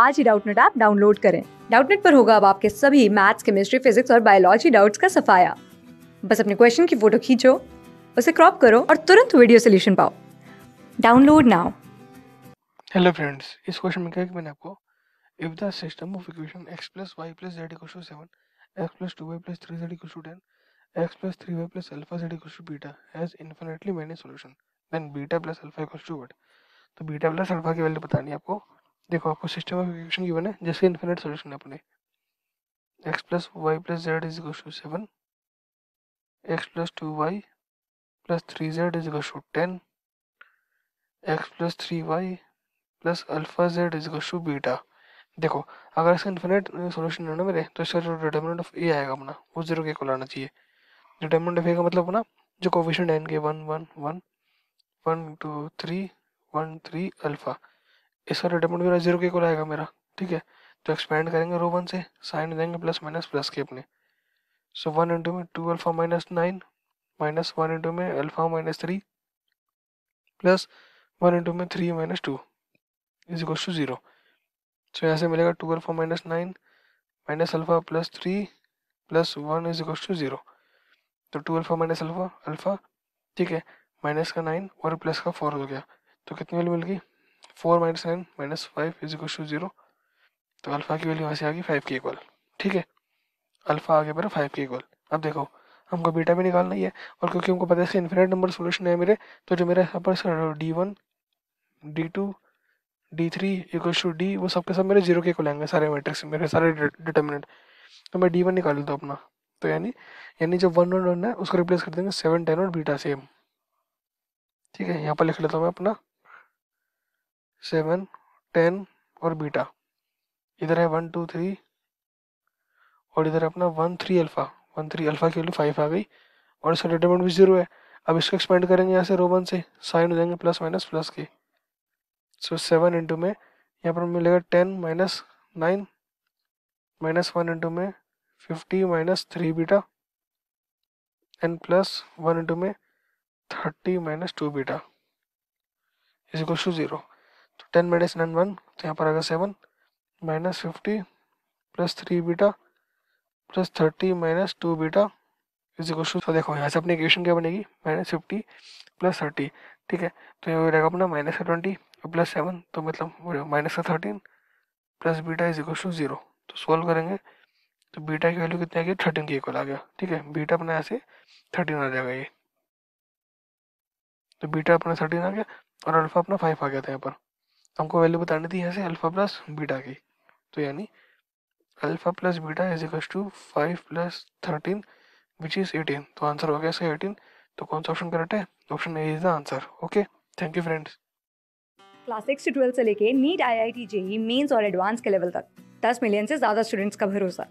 आज ही Doubtnut app download करें डाउटनेट पर होगा अब आपके सभी मैथ्स केमिस्ट्री फिजिक्स और बायोलॉजी डाउट्स का सफाया बस अपने क्वेश्चन की फोटो खींचो उसे क्रॉप करो और तुरंत वीडियो सोल्यूशन पाओ डाउनलोड नाउ हेलो फ्रेंड्स इस क्वेश्चन में क्या कि मैंने आपको if the system of equation x plus y plus z equals to 7 x plus 2y plus 3z equals to 10 x plus 3y plus alpha z equals to beta has infinitely many solution then beta plus alpha equals to what तो beta plus alpha की value बतानी है आपको देखो आपको system of equation given है जैसे infinite solution है अपने x plus y plus z is equal to seven x plus two y plus three z is equal to ten x plus three y plus alpha z is equal to beta देखो अगर इसका infinite solution लेना मेरे तो इसका जो determinant of ए आएगा अपना वो जीरो के इक्वल आना चाहिए डिटर्मिनेंट ऑफ ए का मतलब अपना जो कोविशन है इनके one one one one two three one three alpha इसका डेटा मेरा जीरो के को आएगा मेरा ठीक है तो एक्सपेंड करेंगे रो वन से साइन देंगे प्लस माइनस प्लस के अपने सो वन इंटू में two alpha minus nine minus one into में alpha minus three plus one into में three minus two is equal to zero so यहाँ से मिलेगा two alpha minus nine minus alpha plus three plus one is equal to zero तो two alpha minus alpha alpha ठीक है minus का nine और plus का फोर हो गया तो कितनी वैल्यू मिल गई four minus nine minus five is equal to zero तो अल्फा की वैल्यू वहाँ से आ गई फाइव के इक्वल ठीक है अल्फा आगे पर फाइव के इक्वल अब देखो हमको बीटा भी निकालना ही है और क्योंकि हमको पता है इसका इन्फिनेट नंबर सोल्यूशन है मेरे तो जो मेरा यहाँ पर D one D two D three equal to D वो सबके सब मेरे जीरो के इक्वल आएंगे सारे मैट्रिक्स मेरे सारे डिटर्मिनेंट तो मैं डी वन निकाल लेता हूँ अपना तो यानी यानी जब वन वन वन है उसको रिप्लेस कर देंगे सेवन टेन और बीटा सेम ठीक है यहाँ पर लिख लेता हूँ मैं अपना सेवन टेन और बीटा इधर है वन टू थ्री और इधर अपना one three alpha one three alpha की वैल्यू फाइव आ गई और इसका डिटरमेंट भी ज़ीरो है अब इसको एक्सपेंड करेंगे यहाँ से रोबन से साइन हो जाएंगे प्लस माइनस प्लस के सो सेवन इंटू में यहाँ पर मिलेगा ten minus nine minus one into में fifty minus three beta and plus one into में thirty minus two beta is equal to zero ten minus nine one तो यहाँ पर आएगा seven minus fifty plus three beta plus thirty minus two beta is equal to तो देखो यहाँ से अपनी इक्वेशन क्या बनेगी माइनस फिफ्टी प्लस थर्टी ठीक है तो पर रहेगा अपना माइनस का ट्वेंटी प्लस सेवन तो मतलब माइनस का thirteen plus beta is equal to zero तो सॉल्व करेंगे तो बीटा की वैल्यू कितनी आ गई थर्टीन के इक्वल आ गया ठीक है बीटा अपना यहाँ से थर्टीन आ जाएगा ये तो बीटा अपना थर्टीन आ गया और अल्फा अपना फाइव आ गया था यहाँ पर हमको वैल्यू बतानी थी यहाँ से अल्फा प्लस बीटा की तो यानी alpha plus beta is equal to five plus thirteen which is eighteen तो आंसर हो गया इसका एटीन तो कौन सा ऑप्शन करेक्ट है option A is the answer okay thank you friends class six से ट्वेल्थ से लेके NEET I I T JEE mains और एडवांस के लेवल तक दस मिलियन से ज़्यादा स्टूडेंट्स का भरोसा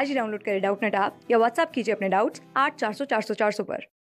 आज ही डाउनलोड करें डाउट नेट आप या व्हाट्सअप कीजिए अपने डाउट्स आठ चार सौ चार सौ चार सौ पर